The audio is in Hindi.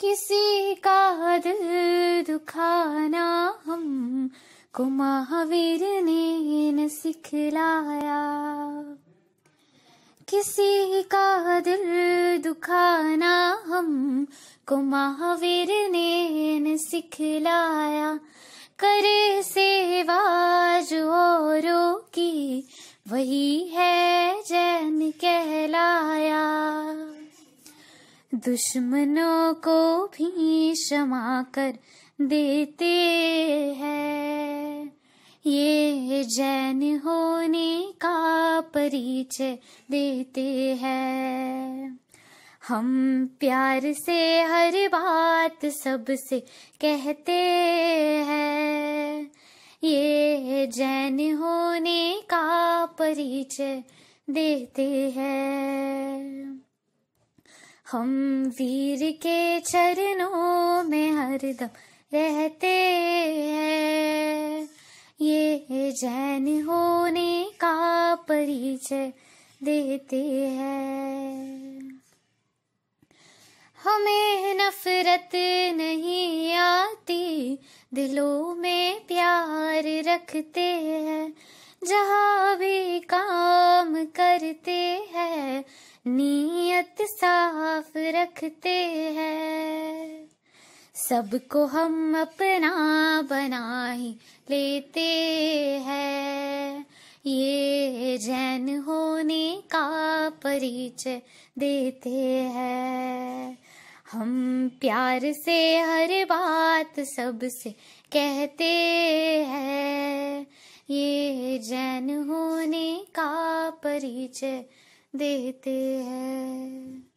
किसी का दिल दुखाना हम को महावीर ने न सिखलाया किसी का दिल दुखाना हम को महावीर ने न सिखलाया करे सेवा जो औरों की वही है जय दुश्मनों को भी क्षमा कर देते हैं ये जैन होने का परिचय देते हैं हम प्यार से हर बात सबसे कहते हैं ये जैन होने का परिचय देते हैं हम वीर के चरणों में हरदम रहते हैं ये जैन होने का परिचय देते हैं हमें नफरत नहीं आती दिलों में प्यार रखते हैं जहाँ नीयत साफ रखते हैं सबको हम अपना बना ही लेते हैं ये जैन होने का परिचय देते हैं हम प्यार से हर बात सबसे कहते हैं ये जैन होने का परिचय देते हैं